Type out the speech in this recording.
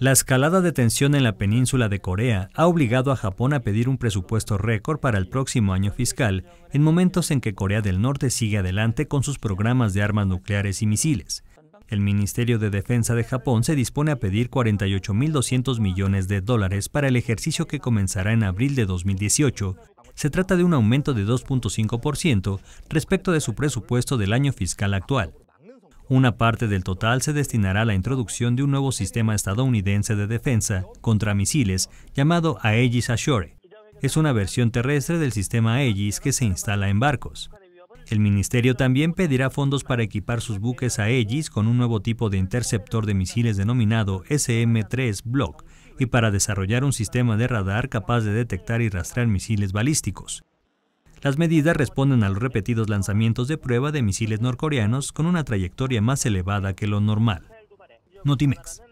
La escalada de tensión en la península de Corea ha obligado a Japón a pedir un presupuesto récord para el próximo año fiscal, en momentos en que Corea del Norte sigue adelante con sus programas de armas nucleares y misiles. El Ministerio de Defensa de Japón se dispone a pedir 48.200 millones de dólares para el ejercicio que comenzará en abril de 2018. Se trata de un aumento de 2.5% respecto de su presupuesto del año fiscal actual. Una parte del total se destinará a la introducción de un nuevo sistema estadounidense de defensa contra misiles llamado Aegis Ashore. Es una versión terrestre del sistema Aegis que se instala en barcos. El ministerio también pedirá fondos para equipar sus buques Aegis con un nuevo tipo de interceptor de misiles denominado SM-3 Block y para desarrollar un sistema de radar capaz de detectar y rastrear misiles balísticos. Las medidas responden a los repetidos lanzamientos de prueba de misiles norcoreanos con una trayectoria más elevada que lo normal. Notimex.